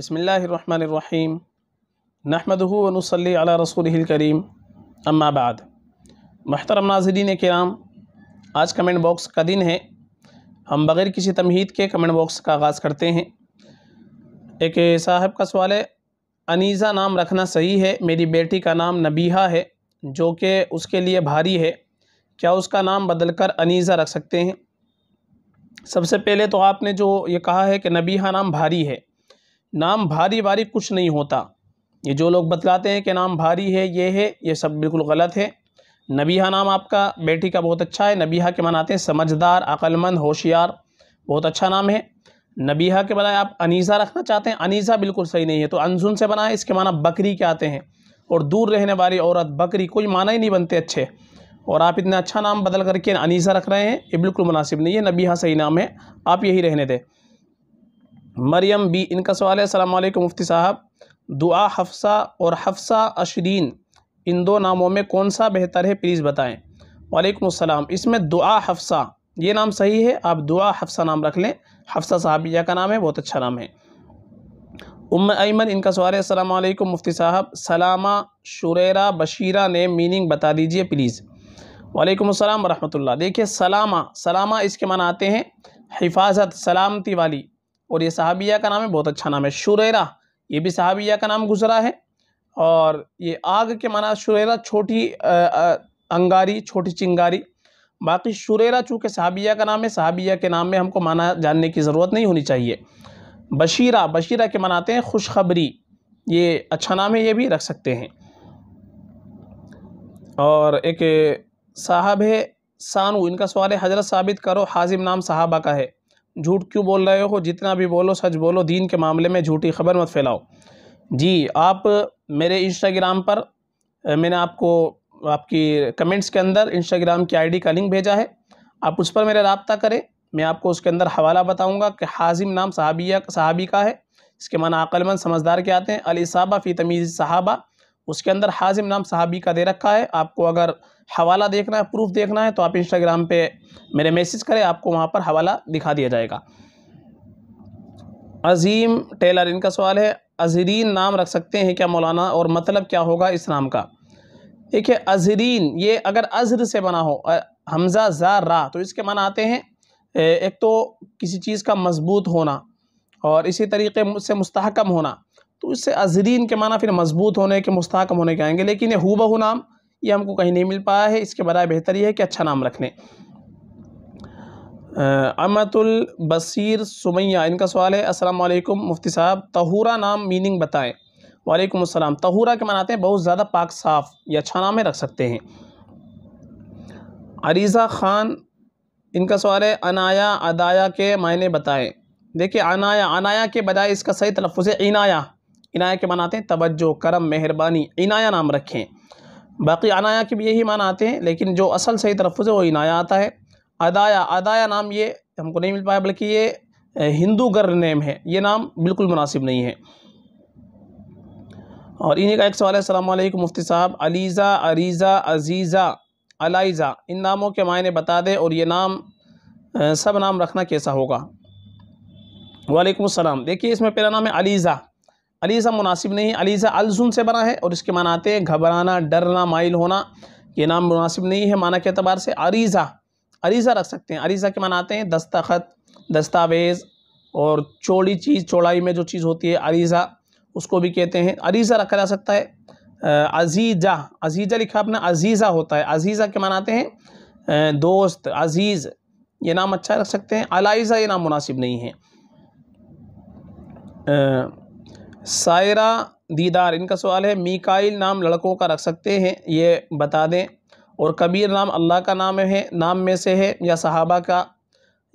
बसमीम नहमदूनसली अला रसूल करीम अम्माबाद महतरम नाजरीन कराम आज कमेंट बॉक्स का दिन है हम बग़ैर किसी तमहीद के कमेंट बॉक्स का आगाज़ करते हैं एक साहब का सवाल है अनीज़ा नाम रखना सही है मेरी बेटी का नाम नबीहा है जो कि उसके लिए भारी है क्या उसका नाम बदल कर अनीज़ा रख सकते हैं सबसे पहले तो आपने जो ये कहा है कि नबीहा नाम भारी है नाम भारी भारी कुछ नहीं होता ये जो लोग बतलाते हैं कि नाम भारी है ये है ये सब बिल्कुल गलत है नबीहा नाम आपका बेटी का बहुत अच्छा है नबीहा के मनाते हैं समझदार अक्लमंद होशियार बहुत अच्छा नाम है नबीहा के बनाए आप अनीज़ा रखना चाहते हैं अनीज़ा बिल्कुल सही नहीं है तो अनजुन से बनाए इसके माना बकरी के आते हैं और दूर रहने वाली औरत बकरी कोई माना ही नहीं बनते अच्छे और आप इतना अच्छा नाम बदल करके अनीज़ा रख रहे हैं ये बिल्कुल मुनासिब नहीं है नबीहा सही नाम है आप यही रहने दें मरियम बी इनका सवाल है सलामकुम मुफ्ती साहब दुआ हफ्सा और हफ्सा अशरीन इन दो नामों में कौन सा बेहतर है प्लीज़ बताएँ वालेकुम अस्सलाम इसमें दुआ हफ्सा ये नाम सही है आप दुआ हफ्सा नाम रख लें हफ्सा साहबिया का नाम है बहुत अच्छा नाम है उम अमन इनका सवाल है असलकुम मुफ्ती साहब सलामा शुरेरा बशीरा ने मीनिंग बता दीजिए प्लीज़ वालेकुम अस्सलाम वरहमतुल्लाह देखिए सलामा सलामा इसके मना आते हैं हिफाजत सलामती वाली और ये सहाबिया का नाम है बहुत अच्छा नाम है शुरेरा ये भी सहाबिया का नाम गुजरा है और ये आग के माना शुरेरा छोटी अंगारी छोटी चिंगारी बाकी शुरेरा चूँकि सहाबिया का नाम है सहाबिया के नाम में हमको माना जानने की ज़रूरत नहीं होनी चाहिए बशीरा बशीरा के मनाते हैं खुशखबरी ये अच्छा नाम है ये भी रख सकते हैं और एक साहब है सानू इनका सवाल है हजरत साबित करो हाजिम नाम साहबा का है झूठ क्यों बोल रहे हो जितना भी बोलो सच बोलो दीन के मामले में झूठी खबर मत फैलाओ जी आप मेरे इंस्टाग्राम पर मैंने आपको आपकी कमेंट्स के अंदर इंस्टाग्राम की आईडी का लिंक भेजा है आप उस पर मेरा रबता करें मैं आपको उसके अंदर हवाला बताऊँगा कि हाजिम नाम सहाबिया सहाबी का है इसके माना अक्लमंद समझदार के आते हैं अली साहबा फ़ी तमीज़ साहबा उसके अंदर हाजिम नाम सहाबी का दे रखा है आपको अगर हवाला देखना है प्रूफ देखना है तो आप इंस्टाग्राम पे मेरे मैसेज करें आपको वहाँ पर हवाला दिखा दिया जाएगा अजीम टेलर इनका सवाल है अजरीन नाम रख सकते हैं क्या मौलाना और मतलब क्या होगा इस नाम का देखिए अजरीन ये अगर अजर से बना हो हमजा ज़ार रा तो इसके माना आते हैं एक तो किसी चीज़ का मजबूत होना और इसी तरीके से मुस्तकम होना तो इससे अजरीन के माना फिर मजबूत होने के मुस्तकम होने के आएंगे लेकिन ये हु नाम ये हमको कहीं नहीं मिल पाया है इसके बजाय बेहतर ये है कि अच्छा नाम रख लें अमतुल बसीर सुमैया इनका सवाल है अस्सलाम वालेकुम मुफ्ती साहब तहूरा नाम मीनिंग बताएं वालेकुम अस्सलाम तहूरा के मनाते हैं बहुत ज़्यादा पाक साफ़ या अच्छा नाम है रख सकते हैं अरीज़ा ख़ान इनका सवाल है अनाया अदाया के मायने बताएं देखिए अनाया अनाया के बजाय इसका सही तलफ़ है इनाया इनाया के मनाते हैं तवज्जो करम मेहरबानी इनाया नाम रखें बाकी अनाया के भी यही माना आते हैं लेकिन जो असल सही तरफ़ है वो इनाया आता है अदाया अदाया नाम ये हमको नहीं मिल पाया बल्कि ये हिंदू गर नेम है ये नाम बिल्कुल मुनासिब नहीं है और इन्हीं का एक सवाल है अलैकुम मुफ्ती साहब अलीज़ा अरीज़ा अजीज़ा अलाइज़ा इन नामों के मायने बता दें और ये नाम सब नाम रखना कैसा होगा वालेकुम सलाम देखिए इसमें पहला नाम है अलीज़ा अलीज़ा मुनासिब नहीं अलीज़ा अलजुन से बना है और इसके माना आते हैं घबराना डरना माइल होना ये नाम मुनासिब नहीं है माना के अतबार से अरीज़ा अरीज़ा रख सकते हैं अरीज़ा के माना आते हैं दस्तखत दस्तावेज़ और चौड़ी चीज़ चौड़ाई में जो चीज़ होती है अरीज़ा उसको भी कहते हैं अरीज़ा रखा जा सकता है अजीज़ा अजीज़ा लिखा अपना अजीज़ा होता है अजीज़ा के मनाते हैं दोस्त अजीज़ ये नाम अच्छा रख सकते हैं अलाइज़ा ये नाम मुनासिब नहीं है सायरा दीदार इनका सवाल है मीकाइल नाम लड़कों का रख सकते हैं ये बता दें और कबीर नाम अल्लाह का नाम है नाम में से है या सहाबा का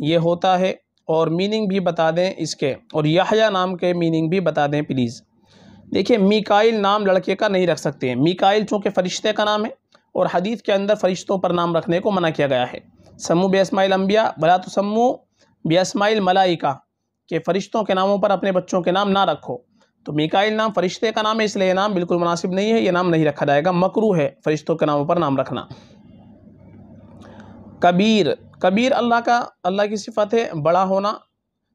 ये होता है और मीनिंग भी बता दें इसके और यहया नाम के मीनिंग भी बता दें प्लीज़ देखिए मीकाइल नाम लड़के का नहीं रख सकते हैं मिकाइल चूँकि फ़रिश्ते का नाम है और हदीत के अंदर फ़रिश्तों पर नाम रखने को मना किया गया है समू बेसमाइल अम्बिया बला तो समू बेसमाइल मलाइका के फ़रिश्तों के नामों पर अपने बच्चों के नाम ना रखो तो मिकाइल नाम फरिश्ते का नाम है इसलिए यह नाम बिल्कुल मुनासिब नहीं है यह नाम नहीं रखा जाएगा मकरू है फरिश्तों के नामों पर नाम रखना कबीर कबीर अल्लाह का अल्लाह की सिफत है बड़ा होना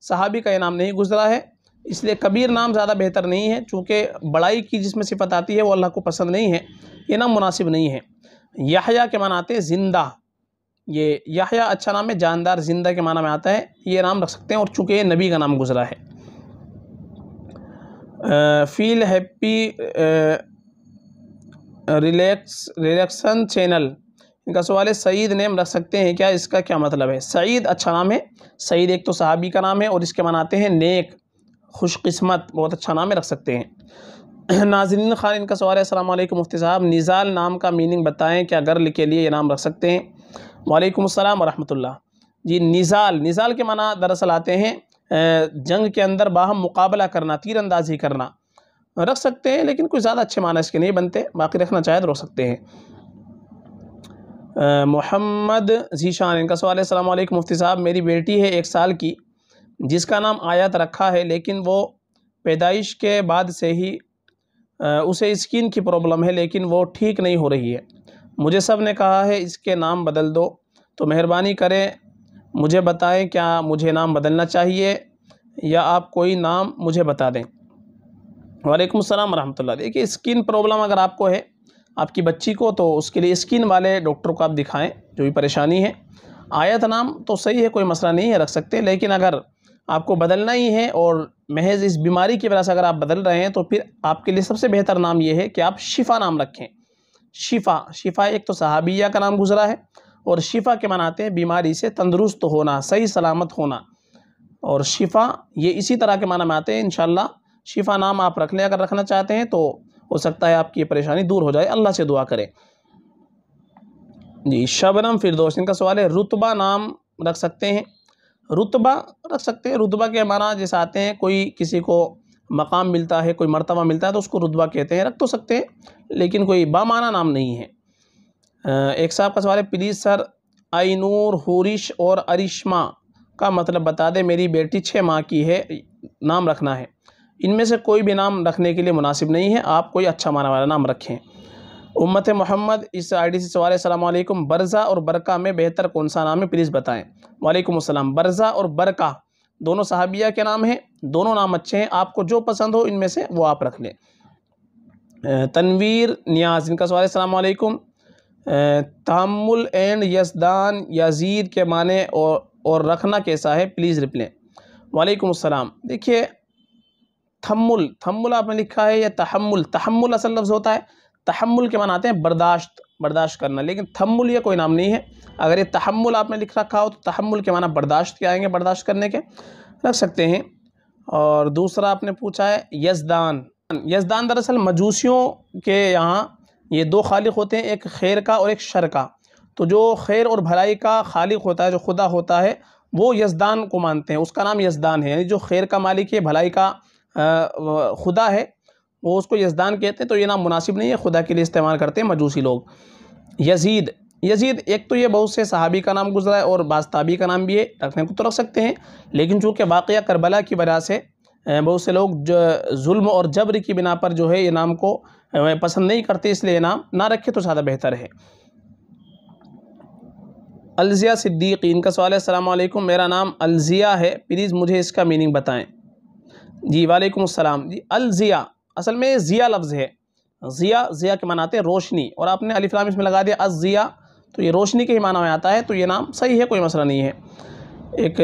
सहाबी का यह नाम नहीं गुजरा है इसलिए कबीर नाम ज़्यादा बेहतर नहीं है चूँकि बड़ाई की जिसमें सिफत आती है वो अल्लाह को पसंद नहीं है ये नाम मुनासिब नहीं है याहया के माना आते हैं ज़िंदा ये याहया अच्छा नाम है जानदार ज़िंदा के माना में आता है ये नाम रख सकते हैं और चूँकि ये नबी का नाम गुजरा है feel happy relax relaxing channel इनका सवाल है सईद नेम रख सकते हैं क्या इसका क्या मतलब है सईद अच्छा नाम है सईद एक तो सहाबी का नाम है और इसके मनाते हैं नेक खुशकस्मत बहुत अच्छा नाम है रख सकते हैं नाजरीन खान इनका सवाल है अस्सलाम वालेकुम मुफ्ती साहब निज़ाल नाम का मीनिंग बताएं क्या गर्ल के लिए ये नाम रख सकते हैं वालेकुम अस्सलाम वरहमतुल्लाह जी निज़ाल निज़ाल के माना दरअसल आते हैं जंग के अंदर बाहम मुकाबला करना तीरंदाजी करना रख सकते हैं लेकिन कुछ ज़्यादा अच्छे माना इसके नहीं बनते बाकी रखना चाहे तो रख सकते हैं मोहम्मद जीशान इनका सवाल है सलाम मुफ्ती साहब मेरी बेटी है एक साल की जिसका नाम आयात रखा है लेकिन वो पैदाइश के बाद से ही उसे स्किन की प्रॉब्लम है लेकिन वो ठीक नहीं हो रही है मुझे सब ने कहा है इसके नाम बदल दो तो मेहरबानी करें मुझे बताएं क्या मुझे नाम बदलना चाहिए या आप कोई नाम मुझे बता दें वालेकुम सलाम वरहमतुल्लाह देखिए स्किन प्रॉब्लम अगर आपको है आपकी बच्ची को तो उसके लिए स्किन वाले डॉक्टर को आप दिखाएं जो भी परेशानी है आयत नाम तो सही है कोई मसला नहीं है रख सकते लेकिन अगर आपको बदलना ही है और महज इस बीमारी की वजह से अगर आप बदल रहे हैं तो फिर आपके लिए सबसे बेहतर नाम ये है कि आप शिफ़ा नाम रखें शिफ़ा शिफ़ा एक तो सहाबिया का नाम गुजरा है और शिफा के मनाते हैं बीमारी से तंदुरुस्त होना सही सलामत होना और शिफा ये इसी तरह के माना में आते हैं इन शिफा नाम आप रख लें अगर रखना चाहते हैं तो हो सकता है आपकी परेशानी दूर हो जाए अल्लाह से दुआ करें जी शबनम दोस्त इनका सवाल है रुतबा नाम रख सकते हैं रुतबा रख सकते हैं रुतबा के माना जैसे आते हैं कोई किसी को मकाम मिलता है कोई मरतबा मिलता है तो उसको रुतबा कहते हैं रख तो सकते हैं लेकिन कोई बामाना नाम नहीं है एक साहब का सवाल है प्लीज़ सर आइनूर हुरिश और अरिश्मा का मतलब बता दें मेरी बेटी छः माह की है नाम रखना है इनमें से कोई भी नाम रखने के लिए मुनासिब नहीं है आप कोई अच्छा माना वाला नाम रखें उम्मत मोहम्मद इस आईडी से सवाल सलामकुम बरजा और बरका में बेहतर कौन सा नाम है प्लीज़ बताएं वालेकुम अस्सलाम बरज़ा और बरका दोनों सहाबिया के नाम हैं दोनों नाम अच्छे हैं आपको जो पसंद हो इनमें से वो आप रख लें तनवीर न्याज इनका सवाल सलामकुम तहमुल एंड यसदान यजीद के माने और और रखना कैसा है प्लीज़ रिप्ले वालेकुम अस्सलाम देखिए थम्मुल थम्मुल आपने लिखा है या तहम्मुल तहमुल असल लफ्ज़ होता है तहम्मुल के मान आते हैं बर्दाश्त बर्दाश्त करना लेकिन थम्मुल ये कोई नाम नहीं है अगर ये तहम्मुल आपने लिख रखा हो तो तहम्मुल के माना बर्दाश्त के आएंगे बर्दाश्त करने के रख सकते हैं और दूसरा आपने पूछा है यसदान यसदान दरअसल मजूसियों के यहाँ ये दो खालिक होते हैं एक खैर का और एक शर का तो जो खैर और भलाई का खालिक होता है जो खुदा होता है वो यजदान को मानते हैं उसका नाम यजदान है यानी जो खैर का मालिक है भलाई का आ, खुदा है वो उसको यजदान कहते हैं तो ये नाम मुनासिब नहीं है खुदा के लिए इस्तेमाल करते हैं मजूसी लोग यजीद यजीद एक तो ये बहुत से सहाबी का नाम गुजरा है और बास्ताबी का नाम भी है रखने को तो रख सकते हैं लेकिन चूँकि वाक़ करबला की वजह से बहुत से लोग जुल्म और जबर की बिना पर जो है ये नाम को पसंद नहीं करते इसलिए नाम ना रखे तो ज़्यादा बेहतर है अलजिया सिद्दीकी इनका सवाल है अलैक्म मेरा नाम अलजिया है प्लीज़ मुझे इसका मीनिंग बताएं जी वालेकुम अस्सलाम जी अलजिया असल में ज़िया लफ्ज़ है ज़िया ज़िया के मनाते आते हैं रोशनी और आपने अलीफ़लाम इसमें लगा दिया अजिया तो ये रोशनी के ही माना में आता है तो ये नाम सही है कोई मसला नहीं है एक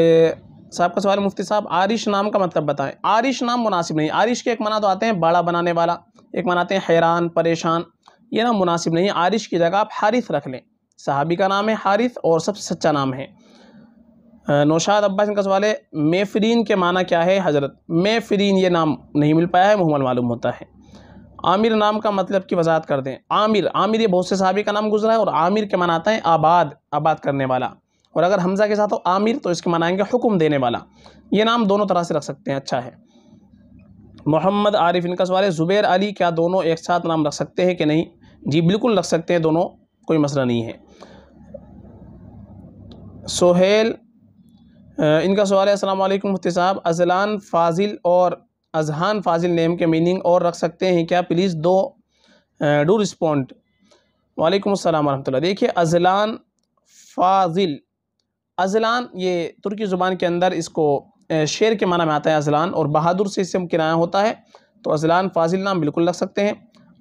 साहब का सवाल मुफ्ती साहब आरिश नाम का मतलब बताएं आरिश नाम मुनासिब नहीं आरिश के एक माना तो आते हैं बाड़ा बनाने वाला एक मनाते हैं हैरान परेशान ये ना मुनासिब नहीं है आरिश की जगह आप हारिस रख लें साहबी का नाम है हारिस और सबसे सच्चा नाम है नौशाद अब्बास का सवाल है मेफरीन के माना क्या है हज़रत मेफरीन ये नाम नहीं मिल पाया है मुहमल मालूम होता है आमिर नाम का मतलब की वजाहत कर दें आमिर आमिर ये बहुत से साहबी का नाम गुजरा है और आमिर के माना आता है आबाद आबाद करने वाला और अगर हमजा के साथ हो आमिर तो इसके मनाएंगे हुक्म देने वाला ये नाम दोनों तरह से रख सकते हैं अच्छा है मोहम्मद आरिफ इनका सवाल है ज़ुबैर अली क्या दोनों एक साथ नाम रख सकते हैं कि नहीं जी बिल्कुल रख सकते हैं दोनों कोई मसला नहीं है सोहेल इनका सवाल है अस्सलाम वालेकुम मुफ्ती साहब अजलान फाजिल और अजहान फाजिल नेम के मीनिंग और रख सकते हैं क्या प्लीज़ दो डू रिस्पॉन्ड वालेकुम अस्सलाम वरहमतुल्लाह देखिए अजलान फाजिल अजलान ये तुर्की ज़ुबान के अंदर इसको शेर के माना में आता है अजलान और बहादुर से इससे किराया होता है तो अजलान फाजिल नाम बिल्कुल रख सकते हैं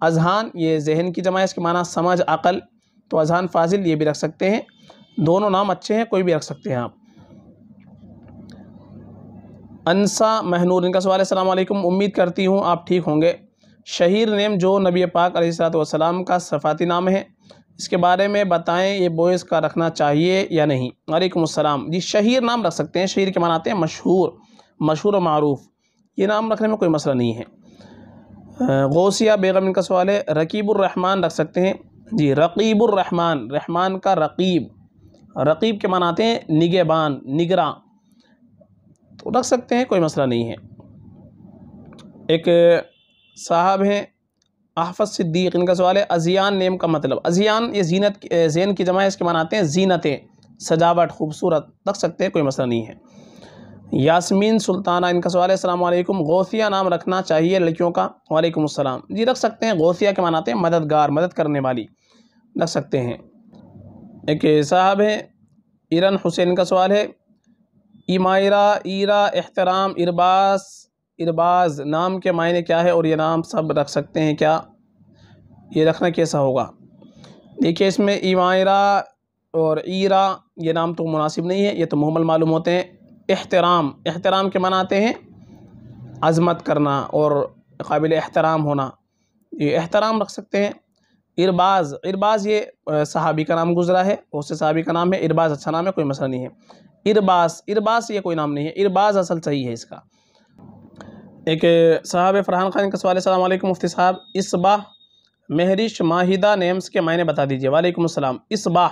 अजहान ये जहन की जमा इसके माना समझ अकल तो अजहान फाजिल ये भी रख सकते हैं दोनों नाम अच्छे हैं कोई भी रख सकते हैं आप अनसा महनूर इनका सवाल असल उम्मीद करती हूँ आप ठीक होंगे शहीर नेम जो नबी पाक सलाम का सफ़ाती नाम है इसके बारे में बताएं ये बॉयज़ का रखना चाहिए या नहीं वालेकुम असलम जी शहीर नाम रख सकते हैं शहीर के माना आते हैं मशहूर मशहूर मरूफ़ ये नाम रखने में कोई मसला नहीं है गौसिया बेगम इनका सवाल है रकीबुररहमान रख सकते हैं जी रकीबुररहमान रहमान का रकीब रकीब के माना आते हैं निगेबान निगरा तो रख सकते हैं कोई मसला नहीं है एक साहब हैं आहफत सिद्दीक इनका सवाल है अजियान नेम का मतलब अजियान ये जीनत जैन की जमा है इसके मान आते हैं जीनतें सजावट खूबसूरत रख सकते हैं कोई मसला नहीं है यासमीन सुल्ताना इनका सवाल है अल्लाम गौसिया नाम रखना चाहिए लड़कियों का वालेकुम अस्सलाम जी रख सकते हैं गौसिया के मनाते हैं मददगार मदद करने वाली रख सकते हैं एक साहब है इरन हुसैन का सवाल है इमायरा इरा एहतराम इरबास इरबाज नाम के मायने क्या है और ये नाम सब रख सकते हैं क्या ये रखना कैसा होगा देखिए इसमें इमायरा और ईरा ये नाम तो मुनासिब नहीं है ये तो मुहमल मालूम होते हैं एहतराम एहतराम के मनाते हैं अज़मत करना और काबिल एहतराम होना ये एहतराम रख सकते हैं इरबाज़ इरबाज़ ये सहाबी का नाम गुजरा है बहुत से सहाबी का नाम है इरबाज़ अच्छा नाम है कोई मसला नहीं है इरबाज़ इरबाज़ ये कोई नाम नहीं है इरबाज असल सही है इसका एक साहब फ़रहान खान का सवाल है मुफ्ती साहब इस बाह महरिश माहिदा नेम्स के मायने बता दीजिए वालेकुम अस्सलाम इस बाह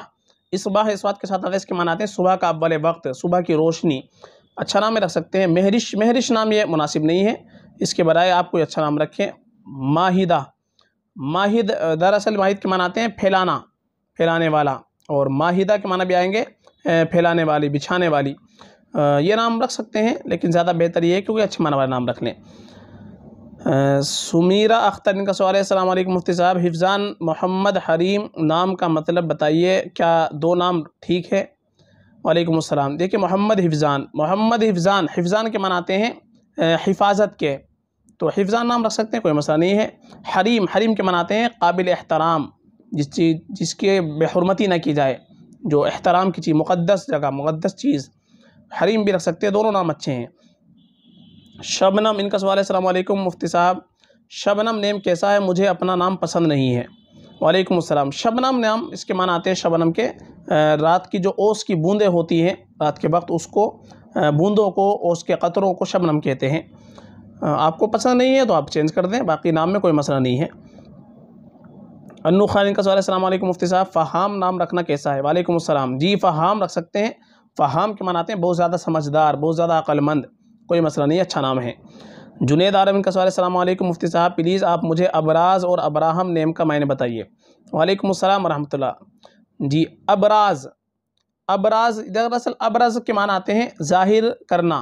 इस बाह इस बात के साथ आता इसके मानाते आते हैं सुबह का अव्वल वक्त सुबह की रोशनी अच्छा नाम रख सकते हैं महरिश महरिश नाम ये मुनासिब नहीं है इसके बराए आप कोई अच्छा नाम रखें माहिदा माहिद दरअसल माहिद के मानाते आते हैं फैलाना फैलाने वाला और माहिदा के माना भी आएंगे फैलाने वाली बिछाने वाली ये नाम रख सकते हैं लेकिन ज़्यादा बेहतर ये है क्योंकि अच्छे माना वाला नाम रख लें सुमीरा अख्तर इनका सवाल है अलैक्म मुफ्ती साहब हिफ्ज़ान मोहम्मद हरीम नाम का मतलब बताइए क्या दो नाम ठीक है वालेकुम अस्सलाम देखिए मोहम्मद हिफ्ज़ान मोहम्मद हिफ्ज़ान हिफ्ज़ान के मनाते हैं हिफाजत के तो हिफ्ज़ान नाम रख सकते हैं कोई मसला नहीं है हरीम हरीम के मनाते हैं काबिल एहतराम जिस चीज़ जिसके बेहरमती ना की जाए जो एहतराम की चीज़ मुक़दस जगह मुक़दस चीज़ हरीम भी रख सकते हैं दोनों नाम अच्छे हैं शबनम इनका सवाल है अलैक्म मुफ्ती साहब शबनम नेम कैसा है मुझे अपना नाम पसंद नहीं है वालेकुम अस्सलाम शबनम नाम इसके मान आते हैं शबनम के रात की जो ओस की बूंदें होती हैं रात के वक्त उसको बूंदों को ओस के कतरों को शबनम कहते हैं आपको पसंद नहीं है तो आप चेंज कर दें बाकी नाम में कोई मसला नहीं है अनु खान इनका सवाल है मुफ्ती साहब फ़हाम नाम रखना कैसा है वालेकुम अस्सलाम जी फ़हाम रख सकते हैं फ़हाम के मनाते हैं बहुत ज़्यादा समझदार बहुत ज़्यादा अक्लमंद कोई मसला नहीं अच्छा नाम है जुनेद आलम का सवाल सलामकुम मुफ्ती साहब प्लीज़ आप मुझे अबराज और अब्राहम नेम का मायने बताइए वालेकुम अस्सलाम जी अबराज अबराज दरअसल अबराज के मान आते हैं ज़ाहिर करना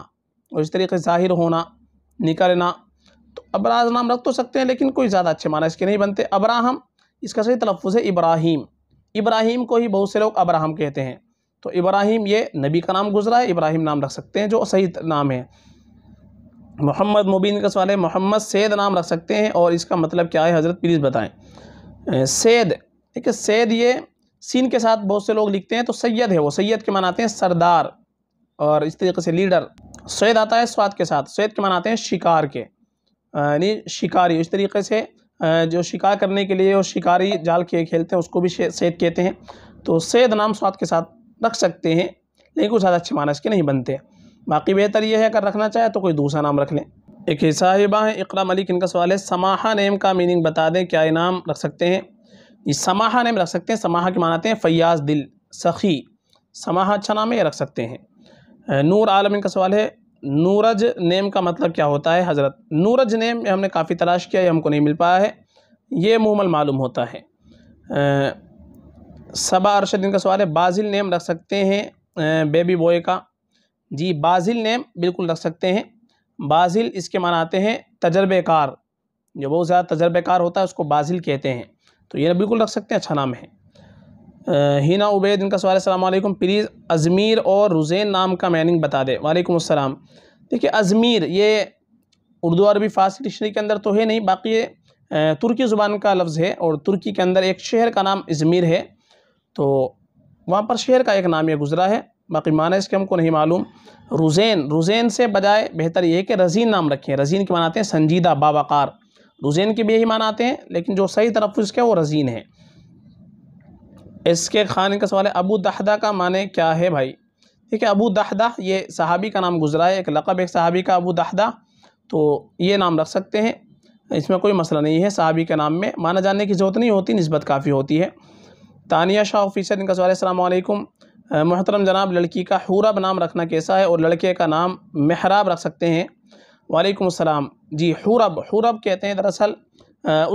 और इस तरीके से ज़ाहिर होना निकलना तो अबराज नाम रख तो सकते हैं लेकिन कोई ज़्यादा अच्छे माना इसके नहीं बनते अब्राहम इसका सही तलफ़ है इब्राहिम इब्राहिम को ही बहुत से लोग अब्राहम कहते हैं तो इब्राहिम ये नबी का नाम गुजरा है इब्राहिम नाम रख सकते हैं जो सही नाम है मोहम्मद मुबीन कस वाले मोहम्मद सैद नाम रख सकते हैं और इसका मतलब क्या है हज़रत प्लीज़ बताएं सैद ठीक है सैद ये सीन के साथ बहुत से लोग लिखते हैं तो सैयद है वो सैयद के मनाते हैं सरदार और इस तरीके से लीडर सैद आता है स्वाद के साथ सैद के मनाते हैं शिकार के यानी शिकारी इस तरीके से जो शिकार करने के लिए और शिकारी जाल के खेलते हैं उसको भी सैद कहते हैं तो सैद नाम स्वाद के साथ रख सकते हैं लेकिन कुछ ज़्यादा अच्छे मानस के नहीं बनते बाकी बेहतर यह है अगर रखना चाहे तो कोई दूसरा नाम रख लें एक साहिबा है इकरा मलिक इनका सवाल है समाहा नेम का मीनिंग बता दें क्या इनाम रख सकते हैं ये समाहा नेम रख सकते हैं समाहा के मानाते हैं फ़याज़ दिल सखी समाहा अच्छा नाम है ये रख सकते हैं नूर आलम इनका सवाल है नूरज नेम का मतलब क्या होता है हज़रत नूरज नेम हमने काफ़ी तलाश किया ये हमको नहीं मिल पाया है ये मूमल मालूम होता है सबा अरशद इनका सवाल है बाजिल नेम रख सकते हैं बेबी बॉय का जी बाजिल नेम बिल्कुल रख सकते हैं बाजिल इसके माना आते हैं तजर्बेकार जो बहुत ज़्यादा तजर्बेकार होता है उसको बाजिल कहते हैं तो ये बिल्कुल रख सकते हैं अच्छा नाम है हिना उबैद इनका सवाल सलामकुम प्लीज़ अजमीर और रुजैन नाम का मीनिंग बता दें वालेकुम अस्सलाम देखिए अजमीर ये उर्दू अरबी फारसी डिक्शनरी के अंदर तो है नहीं बाकी तुर्की ज़ुबान का लफ्ज़ है और तुर्की के अंदर एक शहर का नाम अजमीर है तो वहाँ पर शेर का एक नाम यह गुज़रा है बाकी माना इसके हमको नहीं मालूम रुजैन रुजैन से बजाय बेहतर ये है कि रजीन नाम रखें रजीन के मनाते हैं संजीदा बाबाकार रुजैन के भी यही मानाते हैं लेकिन जो सही तरफ इसके वो रजीन है इसके खान का सवाल है अबू दहदा का माने क्या है भाई ठीक है अबू दहदा ये सहाबी का नाम गुजरा है एक लकब एक सहाबी का अबू दहदा तो ये नाम रख सकते हैं इसमें कोई मसला नहीं है सहाबी के नाम में माना जाने की ज़रूरत नहीं होती नस्बत काफ़ी होती है तानिया शाह ऑफिसर इनका सवाल अल्लाम मोहतरम जनाब लड़की का हूरब नाम रखना कैसा है और लड़के का नाम महराब रख सकते हैं वालेकुम अस्सलाम जी हूरब हूरब कहते हैं दरअसल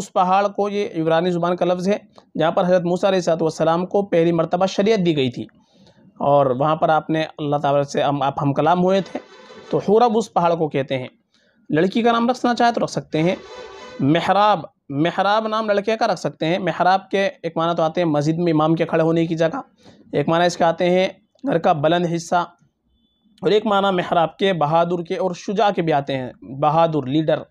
उस पहाड़ को ये इब्रानी ज़ुबान का लफ्ज़ है जहाँ पर हज़रत मूसा सलाम को पहली मरतबा शरीयत दी गई थी और वहाँ पर आपने अल्लाह ताला से हम आप हम कलाम हुए थे तो हूरब उस पहाड़ को कहते हैं लड़की का नाम रखना चाहे तो रख सकते हैं महराब महराब नाम लड़के का रख सकते हैं महराब के एक माना तो आते हैं मस्जिद में इमाम के खड़े होने की जगह एक माना इसके आते हैं घर का बुलंद हिस्सा और एक माना महराब के बहादुर के और शुजा के भी आते हैं बहादुर लीडर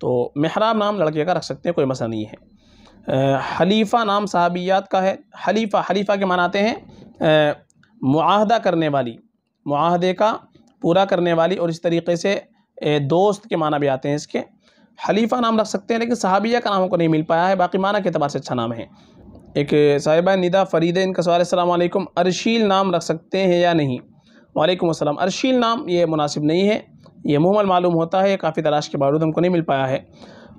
तो महराब नाम लड़के का रख सकते हैं कोई मसला नहीं है हलीफ़ा नाम साहबियात का है हलीफ़ा हलीफ़ा के मानाते हैं मुआहदा करने वाली मुआहदे का पूरा करने वाली और इस तरीके से दोस्त के माना भी आते हैं इसके हलीफ़ा नाम रख सकते हैं लेकिन सहाबिया का नाम को नहीं मिल पाया है बाकी माना के अतबार से अच्छा नाम है एक साहिबा निदा फरीद इनका सवाल अलैक्म अरशील नाम रख सकते हैं या नहीं वालेकुम अस्सलाम अरशील नाम ये मुनासिब नहीं है ये मुहमल मालूम होता है काफ़ी तलाश के बावजूद हमको नहीं मिल पाया है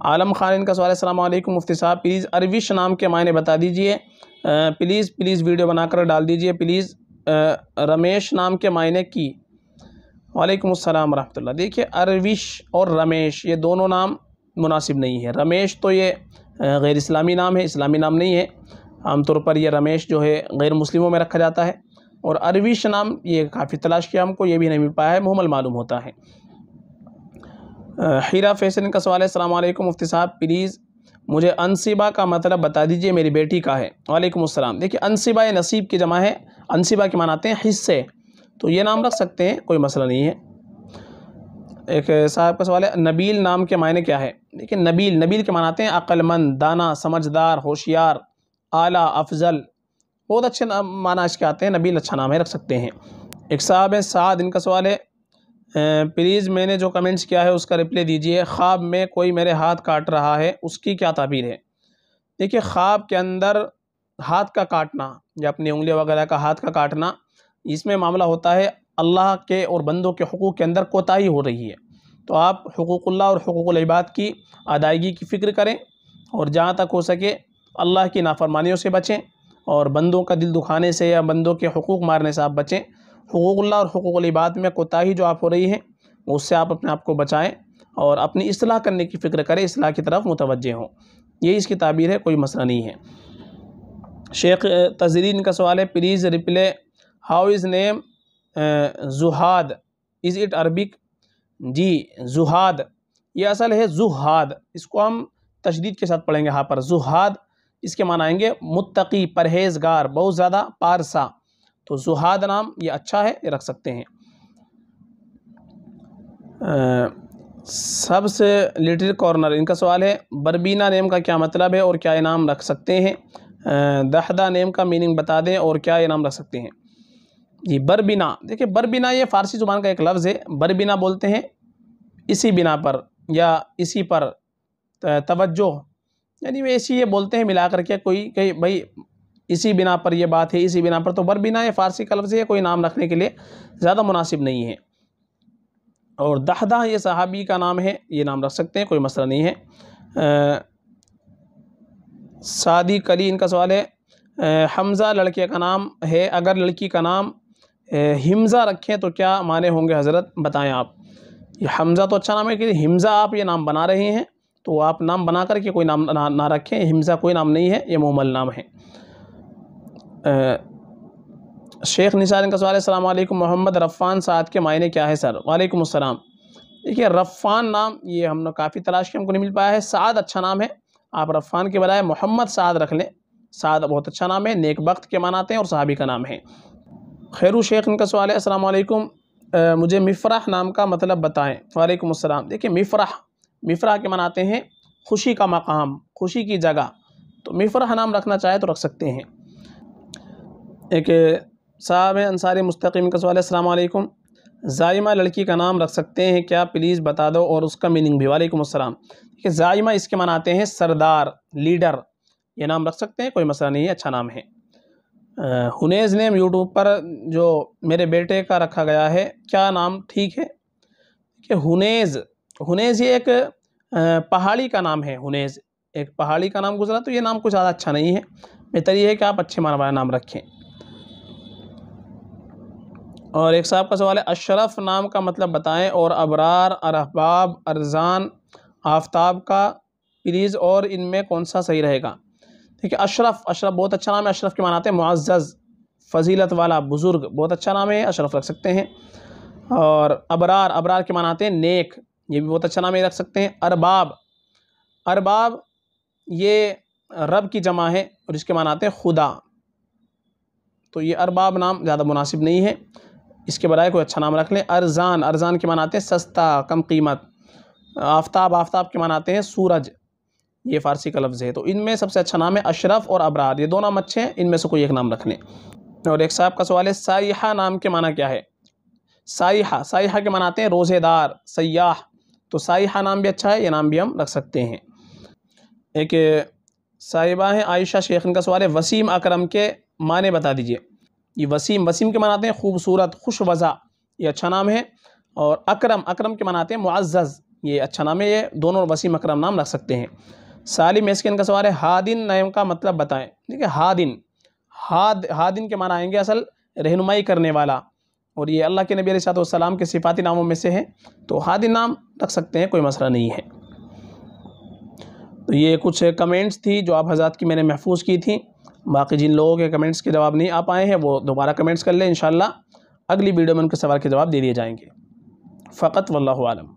आलम खान इनका सवाल अलैक्म मुफ्ती साहब प्लीज़ अरविश नाम के मायने बता दीजिए प्लीज़ प्लीज़ वीडियो बनाकर डाल दीजिए प्लीज़ रमेश नाम के मायने की वालेकुम अस्सलाम रहमतुल्लाह देखिए अरविश और रमेश ये दोनों नाम मुनासिब नहीं है रमेश तो ये गैर इस्लामी नाम है इस्लामी नाम नहीं है आमतौर पर यह रमेश जो है गैर मुस्लिमों में रखा जाता है और अरविश नाम ये काफ़ी तलाश किया हमको ये भी नहीं मिल पाया है मुहमल मालूम होता है हीरा फैसन का सवाल है सलामकुम मुफ्ती साहब प्लीज़ मुझे अनसीबा का मतलब बता दीजिए मेरी बेटी का है वालेकुम अस्सलाम देखिए अनसीबा ये नसीब की जमा है अनसीबा के मानाते हैं हिस्से तो ये नाम रख सकते हैं कोई मसला नहीं है एक साहब का सवाल है नबील नाम के मायने क्या है देखिए नबील नबील के मानाते हैं अक्लमंद दाना समझदार होशियार आला अफजल बहुत अच्छे नाम माना इसके आते हैं नबील अच्छा नाम है रख सकते हैं एक साहब है साद इनका सवाल है प्लीज़ मैंने जो कमेंट्स किया है उसका रिप्लाई दीजिए ख्वाब में कोई मेरे हाथ काट रहा है उसकी क्या ताबीर है देखिए ख्वाब के अंदर हाथ का काटना या अपनी उंगली वगैरह का हाथ का काटना इसमें मामला होता है अल्लाह के और बंदों के हकूक़ के अंदर कोताही हो रही है तो आप हकूक़ल्ला और हकूक़लबाद की अदायगी की फ़िक्र करें और जहाँ तक हो सके अल्लाह की नाफरमानियों से बचें और बंदों का दिल दुखाने से या बंदों के हकूक़ मारने से आप बचें हकूक़ल्ला और हकूक़लबाद में कोताही जो आप हो रही है उससे आप अपने आप को बचाएँ और अपनी असलाह करने की फ़िक्र करें असलाह की तरफ मुतवजह हों ये इसकी ताबीर है कोई मसला नहीं है शेख तजरीन का सवाल है please reply how is name Juhad is it Arabic जी जुहाद ये असल है जुहाद इसको हम तशदीद के साथ पढ़ेंगे यहाँ पर जुहाद इसके मान आएंगे मुत्तकी परहेजगार बहुत ज़्यादा पारसा तो जुहाद नाम ये अच्छा है ये रख सकते हैं सबसे लिटिल कॉर्नर इनका सवाल है बरबीना नेम का क्या मतलब है और क्या इनाम रख सकते हैं दहदा नेम का मीनिंग बता दें और क्या इनाम रख सकते हैं जी बरबिना देखिए बरबिना ये फारसी ज़ुबान का एक लफ्ज़ है बरबिना बोलते हैं इसी बिना पर या इसी पर तवज्जो यानी वे ऐसी ये बोलते हैं मिला करके कोई कहीं भाई इसी बिना पर यह बात है इसी बिना पर तो बरबिना ये फ़ारसी का लफ्ज़ है कोई नाम रखने के लिए ज़्यादा मुनासिब नहीं है और दहदा ये सहाबी का नाम है ये नाम रख सकते हैं कोई मसला नहीं है सादी कली इनका सवाल है हमज़ा लड़के का नाम है अगर लड़की का नाम हिमज़ा रखें तो क्या माने होंगे हज़रत बताएं आप ये हमज़ा तो अच्छा नाम है कि हिमज़ा आप ये नाम बना रहे हैं तो आप नाम बना कर के कोई नाम ना, ना रखें हिमज़ा कोई नाम नहीं है ये मोमल नाम है आ, शेख निसार का सवाल सलाम मोहम्मद रफ़ान साद के मायने क्या है सर वालेकुम अस्सलाम देखिए रफ़ान नाम ये हमने काफ़ी तलाश के हमको नहीं मिल पाया है साद अच्छा नाम है आप रफ़ान के बजाय मोहम्मद साद रख लें साद बहुत अच्छा नाम है नेक वक्त के मानाते हैं और साहबी का नाम है खैरू शेख इनका सवाल है वालेकुम मुझे मिफ़रा नाम का मतलब बताएं वालेकुम अस्सलाम देखिए मिफ़रा मिफ़रा के मनाते हैं खुशी का मकाम खुशी की जगह तो मिफ़रा नाम रखना चाहे तो रख सकते हैं एक साहब अंसारी मुस्तकीम का सवाल है वालेकुम जायमा लड़की का नाम रख सकते हैं क्या प्लीज़ बता दो और उसका मीनिंग भी वालेकुम अस्सलाम देखिए ज़ाइमा इसके मनाते हैं सरदार लीडर ये नाम रख सकते हैं कोई मसला नहीं है अच्छा नाम है हुनेज़ नेम यूट्यूब पर जो मेरे बेटे का रखा गया है क्या नाम ठीक है कि हुनेज़ हुनेज़ ये एक पहाड़ी का नाम है हुनेज़ एक पहाड़ी का नाम गुजरा तो ये नाम कुछ ज़्यादा अच्छा नहीं है बेहतर ये है कि आप अच्छे मानने वाला नाम रखें और एक साहब का सवाल है अशरफ नाम का मतलब बताएं और अबरार अरहबाब अरजान आफ्ताब का प्लीज़ और इनमें कौन सा सही रहेगा ठीक है अशरफ अशरफ बहुत अच्छा नाम है अशरफ के मानाते हैं मुआज़ फजीलत वाला बुज़ुर्ग बहुत अच्छा नाम है अशरफ रख सकते हैं और अबरार अबरार के मानाते हैं नेक ये भी बहुत अच्छा नाम है रख सकते हैं अरबाब अरबाब ये रब की जमा है और इसके मानाते हैं खुदा तो ये अरबाब नाम ज़्यादा मुनासिब नहीं है इसके बजाय कोई अच्छा नाम रख लें अरजान अरजान के आते हैं सस्ता कम कीमत आफ्ताब आफ्ताब के आते हैं सूरज ये फ़ारसी का लफ्ज़ है तो इनमें सबसे अच्छा नाम है अशरफ और अबरार ये दो नाम अच्छे हैं इनमें से कोई एक नाम रख लें और एक साहब का सवाल है साइहा नाम के माना क्या है साइहा साइहा के मनाते हैं रोज़ेदार सयाह तो साइहा नाम भी अच्छा है ये नाम भी हम रख सकते हैं एक साहिबा हैं आयशा शेख का सवाल है वसीम अकरम के माने बता दीजिए ये वसीम वसीम के मनाते हैं खूबसूरत खुश वज़ा ये अच्छा नाम है और अकरम अकरम के मनाते हैं मुआज़ ये अच्छा नाम है ये दोनों वसीम अकरम नाम रख सकते हैं सालिम मेस्किन का सवाल है हादिन नयम का मतलब बताएं ठीक है हादिन हाद हादिन के माना आएंगे असल रहनुमाई करने वाला और ये अल्लाह के नबी सात के सिफाती नामों में से है तो हादिन नाम रख सकते हैं कोई मसला नहीं है तो ये कुछ कमेंट्स थी जो आप हजार की मैंने महफूज की थी बाकी जिन लोगों के कमेंट्स के जवाब नहीं आ पाए हैं वो दोबारा कमेंट्स कर लें इन अगली वीडियो में उनके सवाल के जवाब दे दिए जाएंगे फ़कत वल्लम